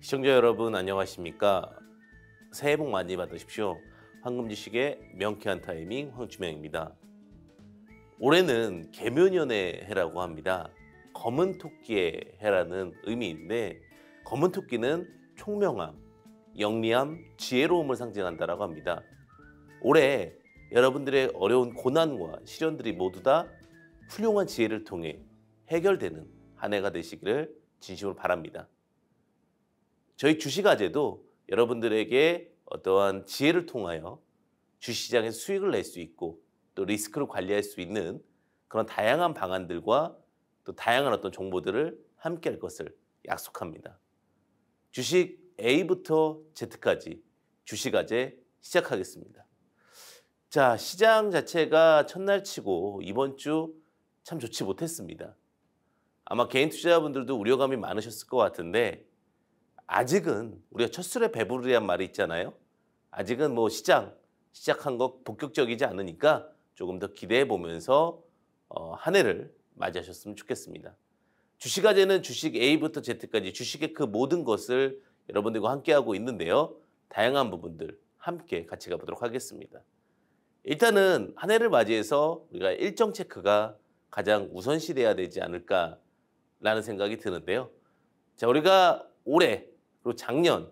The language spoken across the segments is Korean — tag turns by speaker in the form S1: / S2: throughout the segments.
S1: 시청자 여러분 안녕하십니까? 새해 복 많이 받으십시오. 황금지식의 명쾌한 타이밍 황주명입니다. 올해는 개묘년의 해라고 합니다. 검은 토끼의 해라는 의미인데 검은 토끼는 총명함, 영리함, 지혜로움을 상징한다라고 합니다. 올해 여러분들의 어려운 고난과 시련들이 모두 다 훌륭한 지혜를 통해 해결되는 한 해가 되시기를 진심으로 바랍니다. 저희 주식아재도 여러분들에게 어떠한 지혜를 통하여 주시장에 수익을 낼 수 있고 또 리스크를 관리할 수 있는 그런 다양한 방안들과 또 다양한 어떤 정보들을 함께 할 것을 약속합니다. 주식 A부터 Z까지 주식아재 시작하겠습니다. 자, 시장 자체가 첫날 치고 이번 주 참 좋지 못했습니다. 아마 개인 투자자분들도 우려감이 많으셨을 것 같은데 아직은 우리가 첫 술에 배부르란 리 말이 있잖아요. 아직은 뭐 시장 시작한 거 본격적이지 않으니까 조금 더 기대해 보면서 어, 한 해를 맞이하셨으면 좋겠습니다. 주식아재는 주식 A부터 Z까지 주식의 그 모든 것을 여러분들과 함께하고 있는데요. 다양한 부분들 함께 같이 가보도록 하겠습니다. 일단은 한 해를 맞이해서 우리가 일정 체크가 가장 우선시 돼야 되지 않을까라는 생각이 드는데요. 자, 우리가 올해 그리고 작년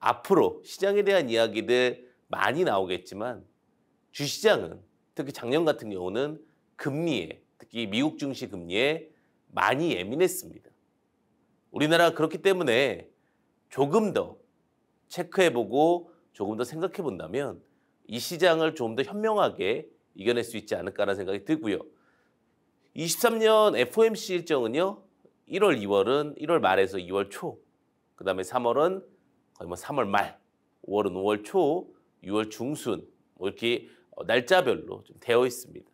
S1: 앞으로 시장에 대한 이야기들 많이 나오겠지만 주시장은 특히 작년 같은 경우는 금리에 특히 미국 증시 금리에 많이 예민했습니다. 우리나라 그렇기 때문에 조금 더 체크해보고 조금 더 생각해본다면 이 시장을 좀 더 현명하게 이겨낼 수 있지 않을까라는 생각이 들고요. 23년 FOMC 일정은요. 1월, 2월은 1월 말에서 2월 초그 다음에 3월은 거의 뭐 3월 말, 5월은 5월 초, 6월 중순 뭐 이렇게 어, 날짜별로 좀 되어 있습니다.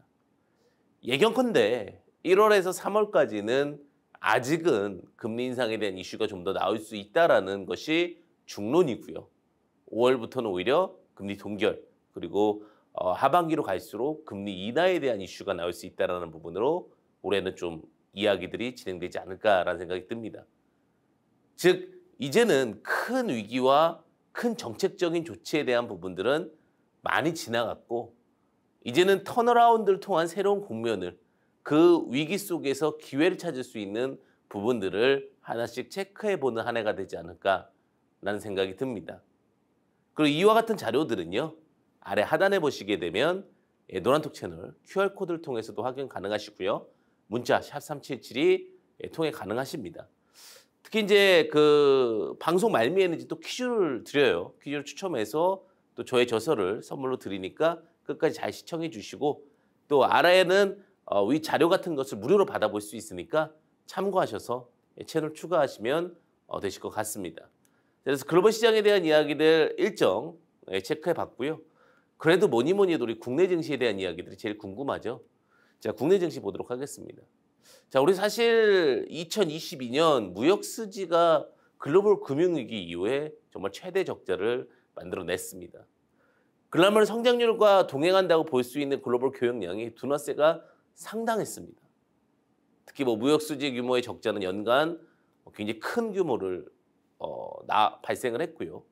S1: 예견컨대 1월에서 3월까지는 아직은 금리 인상에 대한 이슈가 좀 더 나올 수 있다라는 것이 중론이고요. 5월부터는 오히려 금리 동결 그리고 어, 하반기로 갈수록 금리 인하에 대한 이슈가 나올 수 있다라는 부분으로 올해는 좀 이야기들이 진행되지 않을까라는 생각이 듭니다. 즉 이제는 큰 위기와 큰 정책적인 조치에 대한 부분들은 많이 지나갔고 이제는 턴어라운드를 통한 새로운 국면을 그 위기 속에서 기회를 찾을 수 있는 부분들을 하나씩 체크해보는 한 해가 되지 않을까라는 생각이 듭니다. 그리고 이와 같은 자료들은요. 아래 하단에 보시게 되면 예, 노란톡 채널 QR코드를 통해서도 확인 가능하시고요. 문자 샵3 7 7 7 통해 가능하십니다. 특히 이제 그 방송 말미에는 또 퀴즈를 드려요. 퀴즈를 추첨해서 또 저의 저서를 선물로 드리니까 끝까지 잘 시청해 주시고 또아라에는 어, 위 자료 같은 것을 무료로 받아볼 수 있으니까 참고하셔서 채널 추가하시면 어, 되실 것 같습니다. 그래서 글로벌 시장에 대한 이야기들 일정 예, 체크해 봤고요. 그래도 뭐니 뭐니 해도 우리 국내 증시에 대한 이야기들이 제일 궁금하죠. 자, 국내 증시 보도록 하겠습니다. 자, 우리 사실 2022년 무역 수지가 글로벌 금융위기 이후에 정말 최대 적자를 만들어냈습니다. 글로벌 성장률과 동행한다고 볼 수 있는 글로벌 교역량이 둔화세가 상당했습니다. 특히 뭐 무역 수지 규모의 적자는 연간 뭐 굉장히 큰 규모를 어, 나, 발생을 했고요.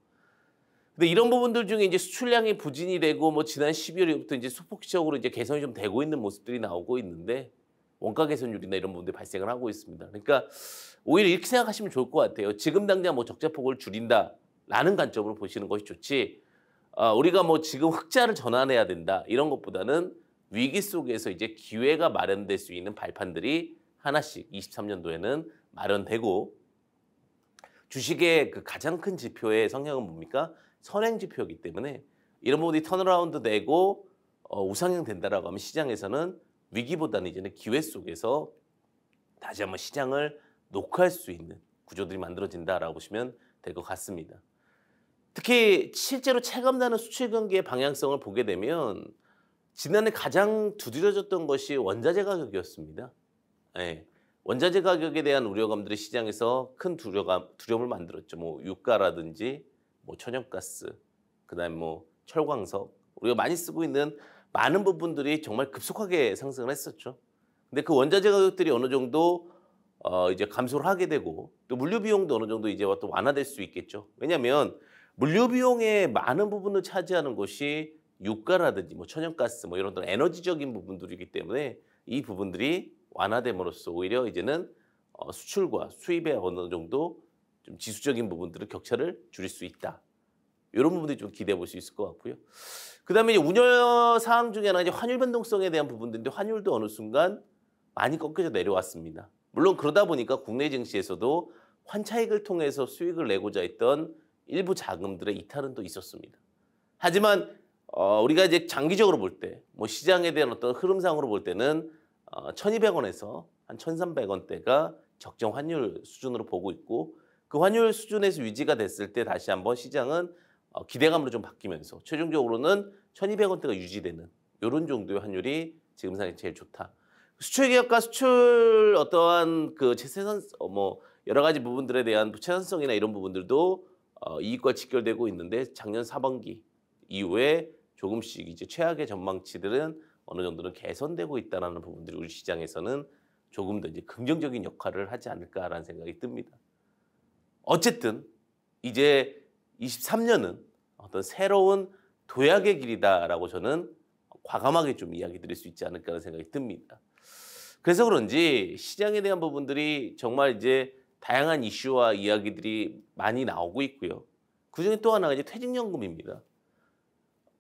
S1: 근데 이런 부분들 중에 이제 수출량이 부진이 되고 뭐 지난 12월부터 이제 소폭적으로 이제 개선이 좀 되고 있는 모습들이 나오고 있는데 원가 개선율이나 이런 부분들이 발생을 하고 있습니다. 그러니까 오히려 이렇게 생각하시면 좋을 것 같아요. 지금 당장 뭐 적자폭을 줄인다라는 관점으로 보시는 것이 좋지 아, 우리가 뭐 지금 흑자를 전환해야 된다 이런 것보다는 위기 속에서 이제 기회가 마련될 수 있는 발판들이 하나씩 23년도에는 마련되고 주식의 그 가장 큰 지표의 성향은 뭡니까? 선행 지표이기 때문에 이런 부분이 턴어라운드 되고 어, 우상향 된다라고 하면 시장에서는 위기보다는 이제는 기회 속에서 다시 한번 시장을 녹화할 수 있는 구조들이 만들어진다라고 보시면 될 것 같습니다. 특히 실제로 체감되는 수출 경기의 방향성을 보게 되면 지난해 가장 두드려졌던 것이 원자재 가격이었습니다. 네. 원자재 가격에 대한 우려감들이 시장에서 큰 두려감, 두려움을 만들었죠. 뭐 유가라든지 뭐 천연가스, 그다음에 뭐 철광석 우리가 많이 쓰고 있는 많은 부분들이 정말 급속하게 상승을 했었죠. 근데 그 원자재 가격들이 어느 정도 어 이제 감소를 하게 되고 또 물류 비용도 어느 정도 이제 또 완화될 수 있겠죠. 왜냐하면 물류 비용의 많은 부분을 차지하는 것이 유가라든지 뭐 천연가스 뭐 이런 에너지적인 부분들이기 때문에 이 부분들이 완화됨으로써 오히려 이제는 어 수출과 수입의 어느 정도 좀 지수적인 부분들을 격차를 줄일 수 있다. 이런 부분들이 좀 기대해 볼 수 있을 것 같고요. 그 다음에 운영 사항 중에 하나가 이제 환율 변동성에 대한 부분들인데 환율도 어느 순간 많이 꺾여져 내려왔습니다. 물론 그러다 보니까 국내 증시에서도 환차익을 통해서 수익을 내고자 했던 일부 자금들의 이탈은 또 있었습니다. 하지만 어, 우리가 이제 장기적으로 볼 때, 뭐 시장에 대한 어떤 흐름상으로 볼 때는 어, 1,200원에서 한 1,300원대가 적정 환율 수준으로 보고 있고 그 환율 수준에서 유지가 됐을 때 다시 한번 시장은 어, 기대감으로 좀 바뀌면서 최종적으로는 1200원대가 유지되는 이런 정도의 환율이 지금 상에 제일 좋다. 수출 기업과 수출 어떠한 그 재산 어, 뭐 여러 가지 부분들에 대한 채산성이나 이런 부분들도 어, 이익과 직결되고 있는데 작년 4분기 이후에 조금씩 이제 최악의 전망치들은 어느 정도는 개선되고 있다는 부분들이 우리 시장에서는 조금 더 이제 긍정적인 역할을 하지 않을까라는 생각이 듭니다. 어쨌든 이제 23년은 어떤 새로운 도약의 길이다라고 저는 과감하게 좀 이야기 드릴 수 있지 않을까 하는 생각이 듭니다. 그래서 그런지 시장에 대한 부분들이 정말 이제 다양한 이슈와 이야기들이 많이 나오고 있고요. 그 중에 또 하나가 이제 퇴직연금입니다.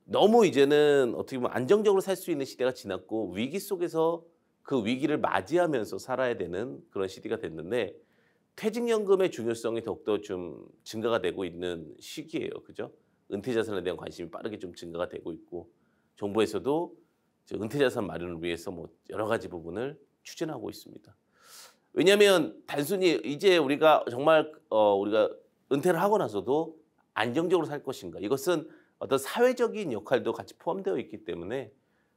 S1: 너무 이제는 어떻게 보면 안정적으로 살 수 있는 시대가 지났고 위기 속에서 그 위기를 맞이하면서 살아야 되는 그런 시대가 됐는데 퇴직연금의 중요성이 더욱더 좀 증가가 되고 있는 시기예요. 그죠? 은퇴자산에 대한 관심이 빠르게 좀 증가가 되고 있고 정부에서도 은퇴자산 마련을 위해서 뭐 여러 가지 부분을 추진하고 있습니다. 왜냐하면 단순히 이제 우리가 정말 어 우리가 은퇴를 하고 나서도 안정적으로 살 것인가 이것은 어떤 사회적인 역할도 같이 포함되어 있기 때문에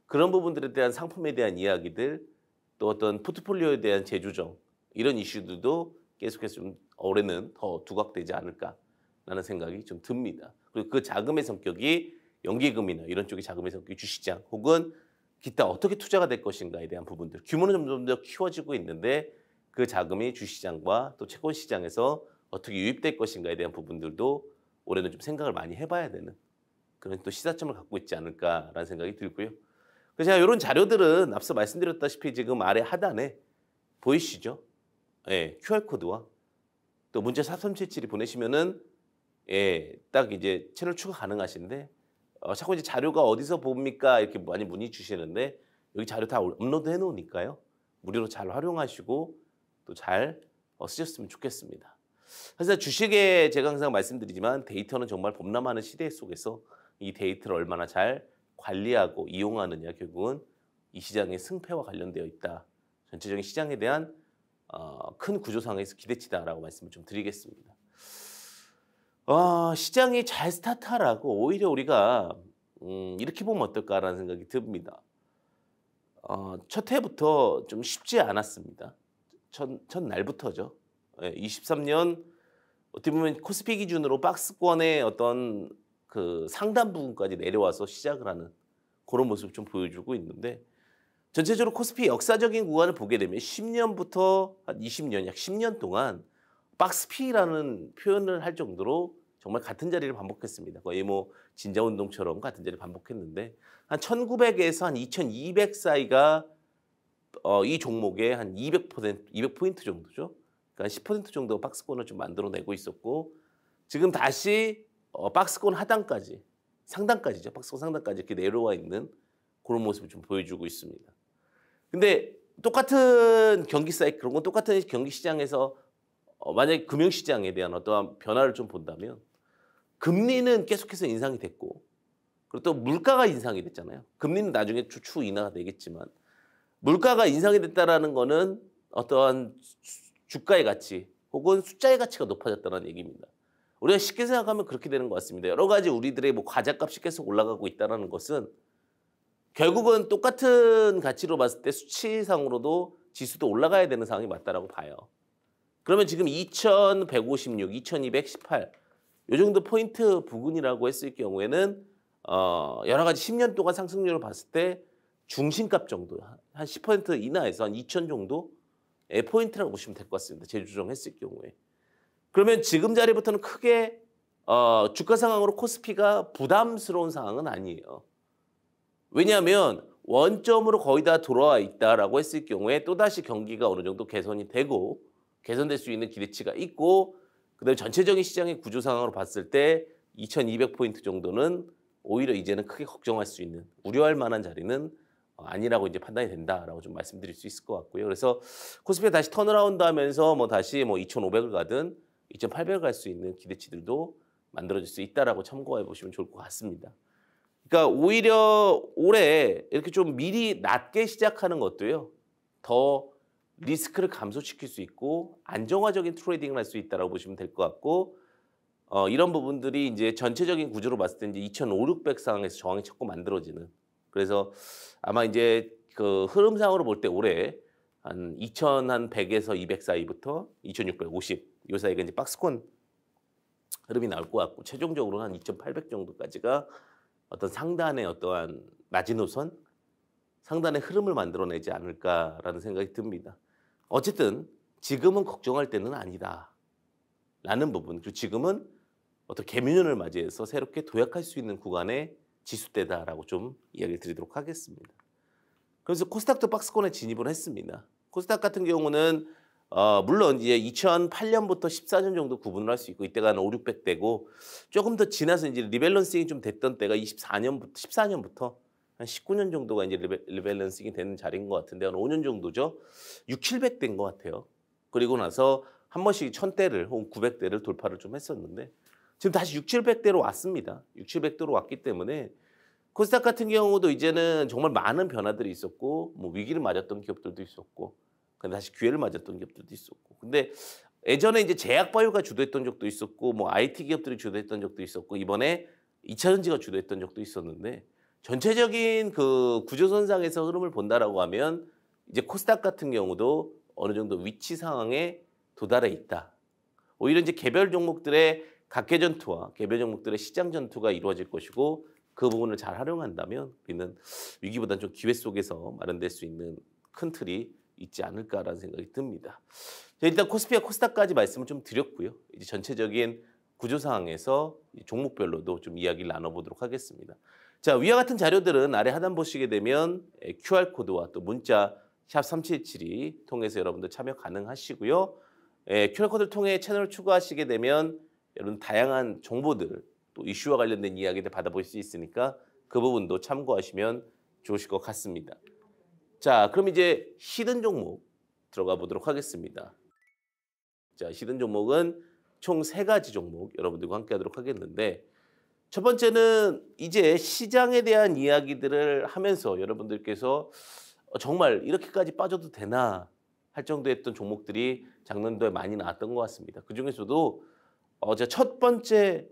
S1: 그런 부분들에 대한 상품에 대한 이야기들 또 어떤 포트폴리오에 대한 재조정 이런 이슈들도 계속해서 좀 올해는 더 두각되지 않을까라는 생각이 좀 듭니다. 그리고 그 자금의 성격이 연기금이나 이런 쪽의 자금의 성격이 주시장 혹은 기타 어떻게 투자가 될 것인가에 대한 부분들 규모는 점점 더 키워지고 있는데 그 자금이 주시장과 또 채권 시장에서 어떻게 유입될 것인가에 대한 부분들도 올해는 좀 생각을 많이 해봐야 되는 그런 또 시사점을 갖고 있지 않을까라는 생각이 들고요. 그래서 제가 이런 자료들은 앞서 말씀드렸다시피 지금 아래 하단에 보이시죠? 예, QR코드와 또 문자 4377이 보내시면은 예, 딱 이제 채널 추가 가능하신데 어, 자꾸 이제 자료가 어디서 봅니까? 이렇게 많이 문의 주시는데 여기 자료 다 업로드 해 놓으니까요. 무료로 잘 활용하시고 또잘 어, 쓰셨으면 좋겠습니다. 사실 주식에 제가 항상 말씀드리지만 데이터는 정말 범람하는 시대 속에서 이 데이터를 얼마나 잘 관리하고 이용하느냐 결국은 이 시장의 승패와 관련되어 있다. 전체적인 시장에 대한 어, 큰 구조상에서 기대치다라고 말씀을 좀 드리겠습니다. 어, 시장이 잘 스타트하라고 오히려 우리가 음, 이렇게 보면 어떨까라는 생각이 듭니다. 어, 첫 해부터 좀 쉽지 않았습니다. 첫, 날부터죠. 23년 예, 어떻게 보면 코스피 기준으로 박스권의 어떤 그 상단 부분까지 내려와서 시작을 하는 그런 모습 좀 보여주고 있는데 전체적으로 코스피 역사적인 구간을 보게 되면 10년부터 한 20년, 약 10년 동안 박스피라는 표현을 할 정도로 정말 같은 자리를 반복했습니다. 거의 뭐 진자운동처럼 같은 자리를 반복했는데 한 1900에서 한2200 사이가 어, 이 종목의 한 200%, 200포인트 정도죠. 그러니까 10% 정도 박스권을 좀 만들어내고 있었고 지금 다시 어, 박스권 하단까지 상단까지죠. 박스권 상단까지 이렇게 내려와 있는 그런 모습을 좀 보여주고 있습니다. 근데 똑같은 경기 사이 그런 건 똑같은 경기 시장에서 어, 만약에 금융시장에 대한 어떠한 변화를 좀 본다면 금리는 계속해서 인상이 됐고 그리고 또 물가가 인상이 됐잖아요. 금리는 나중에 추후 인하가 되겠지만 물가가 인상이 됐다라는 거는 어떠한 주가의 가치 혹은 숫자의 가치가 높아졌다는 얘기입니다. 우리가 쉽게 생각하면 그렇게 되는 것 같습니다. 여러 가지 우리들의 뭐 과자값이 계속 올라가고 있다는 것은 결국은 똑같은 가치로 봤을 때 수치상으로도 지수도 올라가야 되는 상황이 맞다라고 봐요. 그러면 지금 2156, 2218, 요 정도 포인트 부근이라고 했을 경우에는 어, 여러 가지 10년 동안 상승률을 봤을 때 중심값 정도 한 10% 이하에서 한 2천 정도의 포인트라고 보시면 될 것 같습니다. 재조정했을 경우에. 그러면 지금 자리부터는 크게 어, 주가 상황으로 코스피가 부담스러운 상황은 아니에요. 왜냐하면 원점으로 거의 다 돌아와 있다라고 했을 경우에 또다시 경기가 어느 정도 개선이 되고 개선될 수 있는 기대치가 있고 그다음에 전체적인 시장의 구조 상황으로 봤을 때 2200포인트 정도는 오히려 이제는 크게 걱정할 수 있는 우려할 만한 자리는 아니라고 이제 판단이 된다라고 좀 말씀드릴 수 있을 것 같고요. 그래서 코스피가 다시 턴어라운드 하면서 뭐 다시 뭐 2,500을 가든 2,800을 갈 수 있는 기대치들도 만들어질 수 있다라고 참고해 보시면 좋을 것 같습니다. 그러니까 오히려 올해 이렇게 좀 미리 낮게 시작하는 것도요. 더 리스크를 감소시킬 수 있고 안정화적인 트레이딩을 할 수 있다라고 보시면 될 것 같고 어, 이런 부분들이 이제 전체적인 구조로 봤을 때 이제 2,500 상황에서 저항이 자꾸 만들어지는 그래서 아마 이제 그 흐름상으로 볼 때 올해 한 2,100에서 200 사이부터 2,650 요 사이가 이제 박스콘 흐름이 나올 것 같고 최종적으로 한 2,800 정도까지가 어떤 상단의 어떠한 마지노선, 상단의 흐름을 만들어내지 않을까라는 생각이 듭니다. 어쨌든 지금은 걱정할 때는 아니다. 라는 부분. 그리고 지금은 어떤 개미년을 맞이해서 새롭게 도약할 수 있는 구간의 지수대다라고 좀 이야기를 드리도록 하겠습니다. 그래서 코스닥도 박스권에 진입을 했습니다. 코스닥 같은 경우는 어, 물론 이제 2008년부터 14년 정도 구분을 할 수 있고 이때가 한 5, 600대고 조금 더 지나서 이제 리밸런싱이 좀 됐던 때가 24년부터 14년부터 한 19년 정도가 이제 리밸, 런싱이 되는 자리인 것 같은데 한 5년 정도죠. 6, 700대인 것 같아요. 그리고 나서 한 번씩 1000대를 혹은 900대를 돌파를 좀 했었는데 지금 다시 6, 700대로 왔습니다. 6, 700대로 왔기 때문에 코스닥 같은 경우도 이제는 정말 많은 변화들이 있었고 뭐 위기를 맞았던 기업들도 있었고 그다 다시 기회를 맞았던 기업들도 있었고. 근데 예전에 이제 제약바이오가 주도했던 적도 있었고 뭐 IT 기업들이 주도했던 적도 있었고 이번에 이차전지가 주도했던 적도 있었는데 전체적인 그 구조선상에서 흐름을 본다라고 하면 이제 코스닥 같은 경우도 어느 정도 위치 상황에 도달해 있다. 오히려 이제 개별 종목들의 각계 전투와 개별 종목들의 시장 전투가 이루어질 것이고 그 부분을 잘 활용한다면 우리는 위기보다는 좀 기회 속에서 마련될 수 있는 큰 틀이 있지 않을까라는 생각이 듭니다. 일단 코스피와 코스닥까지 말씀을 좀 드렸고요. 이제 전체적인 구조 상황에서 종목별로도 좀 이야기를 나눠보도록 하겠습니다. 자, 위와 같은 자료들은 아래 하단 보시게 되면 예, QR코드와 또 문자 샵 377이 통해서 여러분들 참여 가능하시고요. 예, QR코드를 통해 채널 추가하시게 되면 여러분 다양한 정보들 또 이슈와 관련된 이야기들 받아볼 수 있으니까 그 부분도 참고하시면 좋으실 것 같습니다. 자, 그럼 이제 히든 종목 들어가 보도록 하겠습니다. 자, 히든 종목은 총 세 가지 종목 여러분들과 함께 하도록 하겠는데 첫 번째는 이제 시장에 대한 이야기들을 하면서 여러분들께서 어, 정말 이렇게까지 빠져도 되나 할 정도였던 종목들이 작년도에 많이 나왔던 것 같습니다. 그 중에서도 어제 첫 번째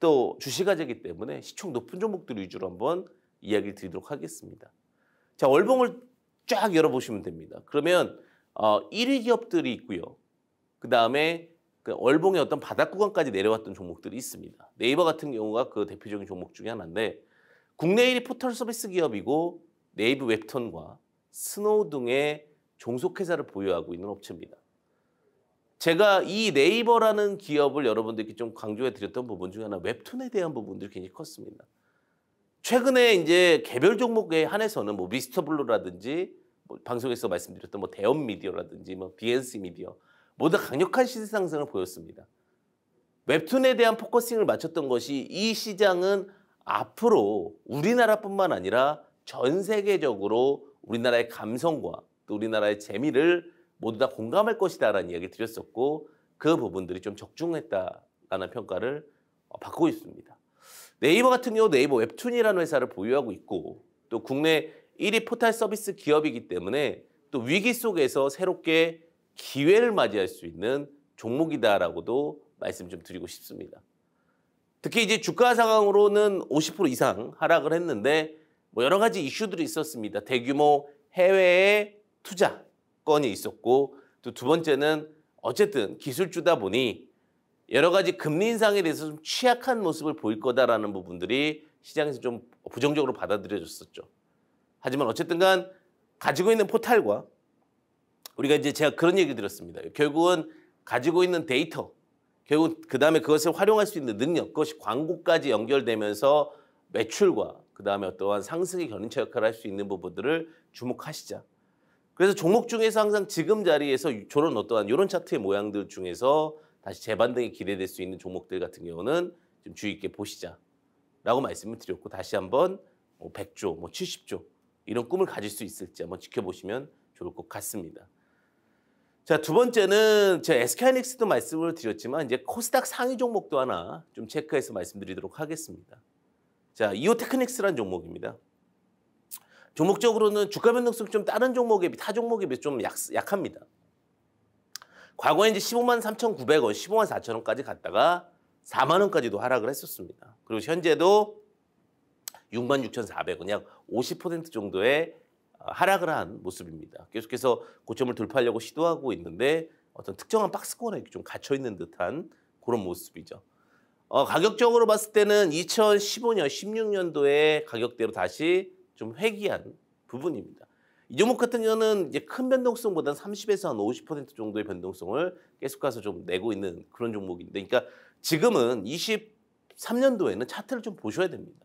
S1: 또 주식화제이기 때문에 시총 높은 종목들 위주로 한번 이야기를 드리도록 하겠습니다. 자, 월봉을 쫙 열어보시면 됩니다. 그러면 어, 1위 기업들이 있고요. 그 다음에 그 얼봉의 어떤 바닥 구간까지 내려왔던 종목들이 있습니다. 네이버 같은 경우가 그 대표적인 종목 중에 하나인데 국내 1위 포털 서비스 기업이고 네이버 웹턴과 스노우 등의 종속회사를 보유하고 있는 업체입니다. 제가 이 네이버라는 기업을 여러분들께 좀 강조해 드렸던 부분 중에 하나 웹툰에 대한 부분들이 굉장히 컸습니다. 최근에 이제 개별 종목에 한해서는 뭐 미스터 블루라든지 뭐 방송에서 말씀드렸던 뭐 대원 미디어라든지 뭐 BNC 미디어 모두 강력한 시세 상승을 보였습니다. 웹툰에 대한 포커싱을 맞췄던 것이 이 시장은 앞으로 우리나라뿐만 아니라 전 세계적으로 우리나라의 감성과 또 우리나라의 재미를 모두 다 공감할 것이다라는 이야기를 드렸었고 그 부분들이 좀 적중했다라는 평가를 어, 받고 있습니다. 네이버 같은 경우 네이버 웹툰이라는 회사를 보유하고 있고 또 국내 1위 포탈 서비스 기업이기 때문에 또 위기 속에서 새롭게 기회를 맞이할 수 있는 종목이다라고도 말씀 좀 드리고 싶습니다. 특히 이제 주가 상황으로는 50% 이상 하락을 했는데 뭐 여러 가지 이슈들이 있었습니다. 대규모 해외에 투자건이 있었고 또 두 번째는 어쨌든 기술주다 보니 여러 가지 금리 인상에 대해서 좀 취약한 모습을 보일 거다라는 부분들이 시장에서 좀 부정적으로 받아들여졌었죠. 하지만 어쨌든 간 가지고 있는 포탈과 우리가 이제 제가 그런 얘기 드렸습니다. 결국은 가지고 있는 데이터, 결국 그 다음에 그것을 활용할 수 있는 능력, 그것이 광고까지 연결되면서 매출과 그 다음에 어떠한 상승의 견인차 역할을 할 수 있는 부분들을 주목하시자. 그래서 종목 중에서 항상 지금 자리에서 저런 어떠한 이런 차트의 모양들 중에서 다시 재반등이 기대될 수 있는 종목들 같은 경우는 좀 주의 있게 보시자라고 말씀을 드렸고 다시 한번 뭐 100조, 뭐 70조 이런 꿈을 가질 수 있을지 한번 지켜보시면 좋을 것 같습니다. 자, 두 번째는 제 SK하이닉스도 말씀을 드렸지만 이제 코스닥 상위 종목도 하나 좀 체크해서 말씀드리도록 하겠습니다. 자, 이오테크닉스란 종목입니다. 종목적으로는 주가 변동성 좀 다른 종목에 비, 타 종목에 비해 좀 약, 약합니다. 과거에 이제 15만 3,900원, 15만 4천원까지 갔다가 4만 원까지도 하락을 했었습니다. 그리고 현재도 6만 6,400원, 약 50% 정도의 어, 하락을 한 모습입니다. 계속해서 고점을 돌파하려고 시도하고 있는데 어떤 특정한 박스권에 좀 갇혀 있는 듯한 그런 모습이죠. 어, 가격적으로 봤을 때는 2015년, 16년도의 가격대로 다시 좀 회귀한 부분입니다. 이 종목 같은 경우는 이제 큰 변동성보다는 30에서 한 50% 정도의 변동성을 계속가서좀 내고 있는 그런 종목인데, 그러니까 지금은 23년도에는 차트를 좀 보셔야 됩니다.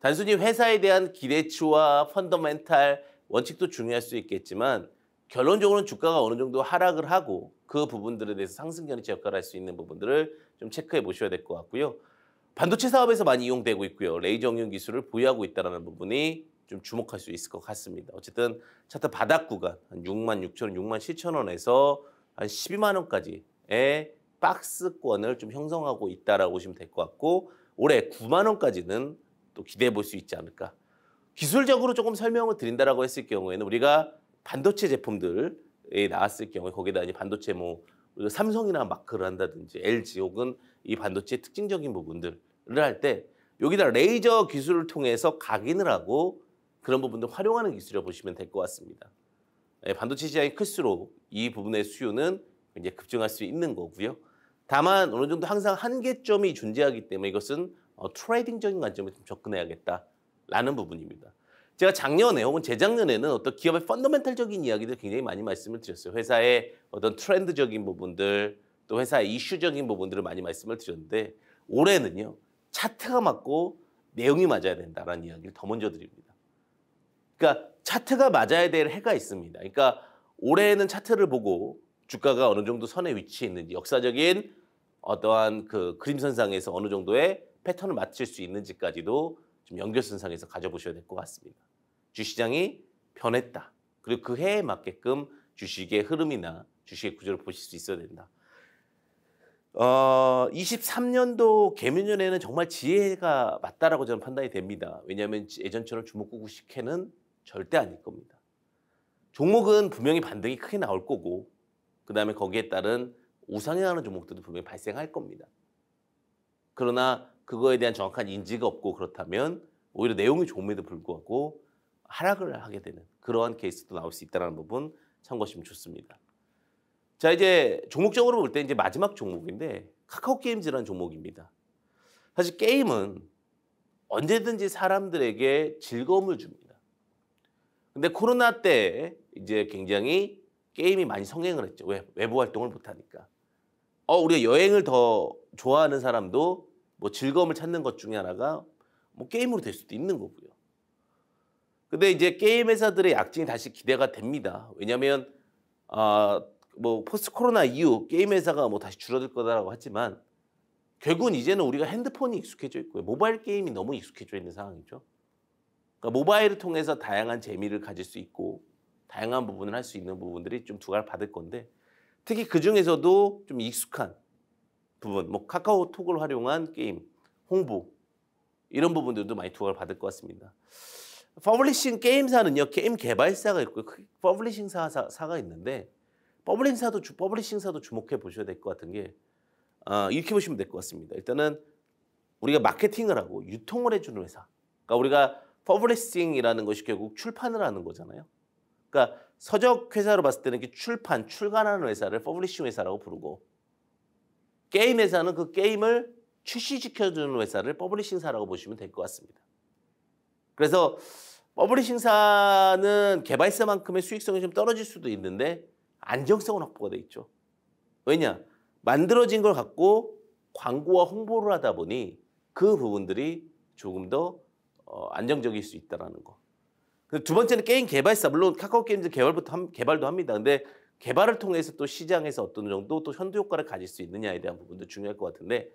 S1: 단순히 회사에 대한 기대치와 펀더멘탈 원칙도 중요할 수 있겠지만 결론적으로는 주가가 어느 정도 하락을 하고 그 부분들에 대해서 상승 견이치 역할을 할수 있는 부분들을 좀 체크해 보셔야 될 것 같고요. 반도체 사업에서 많이 이용되고 있고요. 레이저 응용 기술을 보유하고 있다는 부분이 좀 주목할 수 있을 것 같습니다. 어쨌든 차트 바닥 구간 한 6만 6천 원, 6만 7천 원에서 한 12만 원까지의 박스권을 좀 형성하고 있다라고 보시면 될 것 같고 올해 9만 원까지는 또 기대해 볼 수 있지 않을까. 기술적으로 조금 설명을 드린다라고 했을 경우에는 우리가 반도체 제품들이 나왔을 경우에 거기다 이제 반도체 뭐 삼성이나 마크를 한다든지 LG 혹은 이 반도체의 특징적인 부분들을 할 때 여기다 레이저 기술을 통해서 각인을 하고 그런 부분들 활용하는 기술이라고 보시면 될 것 같습니다. 예, 반도체 시장이 클수록 이 부분의 수요는 이제 급증할 수 있는 거고요. 다만 어느 정도 항상 한계점이 존재하기 때문에 이것은 어, 트레이딩적인 관점에서 접근해야겠다라는 부분입니다. 제가 작년에 혹은 재작년에는 어떤 기업의 펀더멘탈적인 이야기들 굉장히 많이 말씀을 드렸어요. 회사의 어떤 트렌드적인 부분들 또 회사의 이슈적인 부분들을 많이 말씀을 드렸는데 올해는요 차트가 맞고 내용이 맞아야 된다라는 이야기를 더 먼저 드립니다. 그러니까 차트가 맞아야 될 해가 있습니다. 그러니까 올해는 차트를 보고 주가가 어느 정도 선에 위치해 있는지 역사적인 어떠한 그 그림선상에서 어느 정도의 패턴을 맞출 수 있는지까지도 좀 연결선상에서 가져보셔야 될 것 같습니다. 주시장이 변했다. 그리고 그 해에 맞게끔 주식의 흐름이나 주식의 구조를 보실 수 있어야 된다. 어, 23년도 개묘년에는 정말 지혜가 맞다라고 저는 판단이 됩니다. 왜냐하면 예전처럼 주먹구구식회는 절대 아닐 겁니다. 종목은 분명히 반등이 크게 나올 거고 그 다음에 거기에 따른 우상향하는 종목들도 분명히 발생할 겁니다. 그러나 그거에 대한 정확한 인지가 없고 그렇다면 오히려 내용이 좋음에도 불구하고 하락을 하게 되는 그러한 케이스도 나올 수 있다는 부분 참고하시면 좋습니다. 자 이제 종목적으로 볼 때 이제 마지막 종목인데 카카오 게임즈라는 종목입니다. 사실 게임은 언제든지 사람들에게 즐거움을 줍니다. 근데 코로나 때 이제 굉장히 게임이 많이 성행을 했죠. 왜? 외부 활동을 못 하니까. 어, 우리가 여행을 더 좋아하는 사람도 뭐 즐거움을 찾는 것 중에 하나가 뭐 게임으로 될 수도 있는 거고요. 근데 이제 게임 회사들의 약진이 다시 기대가 됩니다. 왜냐하면 어, 아, 뭐 포스트 코로나 이후 게임 회사가 뭐 다시 줄어들 거다라고 하지만 결국은 이제는 우리가 핸드폰이 익숙해져 있고요. 모바일 게임이 너무 익숙해져 있는 상황이죠. 그러니까 모바일을 통해서 다양한 재미를 가질 수 있고 다양한 부분을 할 수 있는 부분들이 좀 두각을 받을 건데 특히 그 중에서도 좀 익숙한 부분, 뭐 카카오톡을 활용한 게임, 홍보 이런 부분들도 많이 두각을 받을 것 같습니다. 퍼블리싱 게임사는요, 게임 개발사가 있고 그 퍼블리싱 사가 사 있는데 퍼블리싱사도 주, 퍼블리싱사도 주목해 보셔야 될 것 같은 게 어, 이렇게 보시면 될 것 같습니다. 일단은 우리가 마케팅을 하고 유통을 해주는 회사. 그러니까 우리가 퍼블리싱이라는 것이 결국 출판을 하는 거잖아요. 그러니까 서적 회사로 봤을 때는 이렇게 출판, 출간하는 회사를 퍼블리싱 회사라고 부르고 게임 회사는 그 게임을 출시시켜주는 회사를 퍼블리싱사라고 보시면 될 것 같습니다. 그래서 퍼블리싱사는 개발사만큼의 수익성이 좀 떨어질 수도 있는데 안정성은 확보가 돼 있죠. 왜냐? 만들어진 걸 갖고 광고와 홍보를 하다 보니 그 부분들이 조금 더 어, 안정적일 수 있다라는 거. 두 번째는 게임 개발사 물론 카카오 게임즈 개발부터 함, 개발도 합니다. 근데 개발을 통해서 또 시장에서 어떤 정도 또 현도 효과를 가질 수 있느냐에 대한 부분도 중요할 것 같은데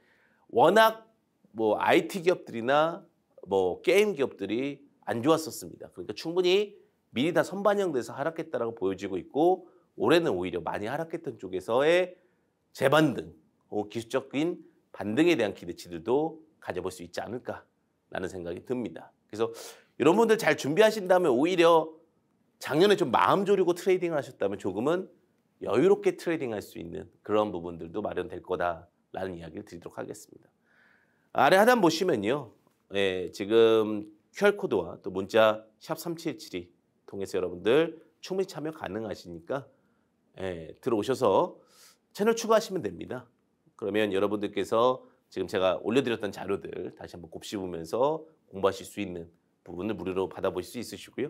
S1: 워낙 뭐 IT 기업들이나 뭐 게임 기업들이 안 좋았었습니다. 그러니까 충분히 미리 다 선반영돼서 하락했다라고 보여지고 있고 올해는 오히려 많이 하락했던 쪽에서의 재반등, 그 기술적인 반등에 대한 기대치들도 가져볼 수 있지 않을까 라는 생각이 듭니다. 그래서 여러분들 잘 준비하신다면 오히려 작년에 좀 마음 졸이고 트레이딩 하셨다면 조금은 여유롭게 트레이딩 할 수 있는 그런 부분들도 마련될 거다라는 이야기를 드리도록 하겠습니다. 아래 하단 보시면요. 예, 지금 QR코드와 또 문자 샵 3772 통해서 여러분들 충분히 참여 가능하시니까 예, 들어오셔서 채널 추가하시면 됩니다. 그러면 여러분들께서 지금 제가 올려드렸던 자료들 다시 한번 곱씹으면서 공부하실 수 있는 부분을 무료로 받아보실 수 있으시고요.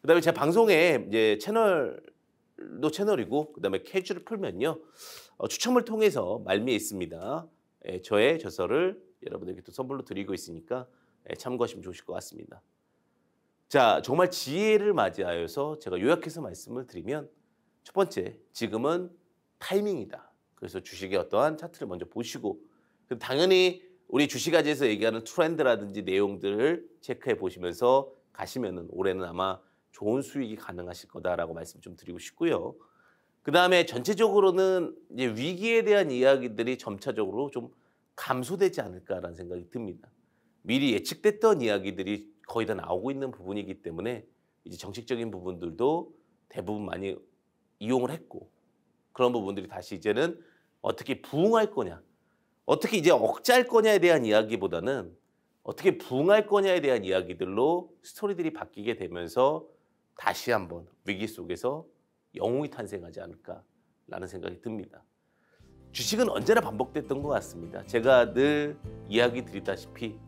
S1: 그 다음에 제 방송에 이제 채널도 채널이고 그 다음에 캐주를 풀면요. 어, 추첨을 통해서 말미에 있습니다. 예, 저의 저서를 여러분에게 또 선물로 드리고 있으니까 예, 참고하시면 좋으실 것 같습니다. 자, 정말 지혜를 맞이하여서 제가 요약해서 말씀을 드리면 첫 번째, 지금은 타이밍이다. 그래서 주식의 어떠한 차트를 먼저 보시고 그럼 당연히 우리 주식가지에서 얘기하는 트렌드라든지 내용들을 체크해 보시면서 가시면은 올해는 아마 좋은 수익이 가능하실 거다라고 말씀 좀 드리고 싶고요. 그 다음에 전체적으로는 이제 위기에 대한 이야기들이 점차적으로 좀 감소되지 않을까라는 생각이 듭니다. 미리 예측됐던 이야기들이 거의 다 나오고 있는 부분이기 때문에 이제 정책적인 부분들도 대부분 많이 이용을 했고 그런 부분들이 다시 이제는 어떻게 부응할 거냐 어떻게 이제 억짤 거냐에 대한 이야기보다는 어떻게 부응할 거냐에 대한 이야기들로 스토리들이 바뀌게 되면서 다시 한번 위기 속에서 영웅이 탄생하지 않을까라는 생각이 듭니다. 주식은 언제나 반복됐던 것 같습니다. 제가 늘 이야기 드리다시피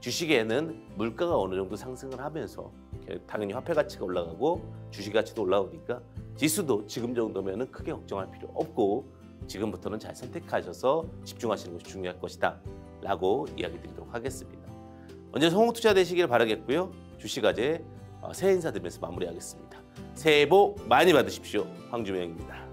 S1: 주식에는 물가가 어느 정도 상승을 하면서 당연히 화폐 가치가 올라가고 주식 가치도 올라오니까 지수도 지금 정도면 크게 걱정할 필요 없고 지금부터는 잘 선택하셔서 집중하시는 것이 중요할 것이다 라고 이야기 드리도록 하겠습니다. 먼저 성공 투자 되시길 바라겠고요. 주식아재 어, 새해 인사드리면서 마무리하겠습니다. 새해 복 많이 받으십시오. 황주명입니다.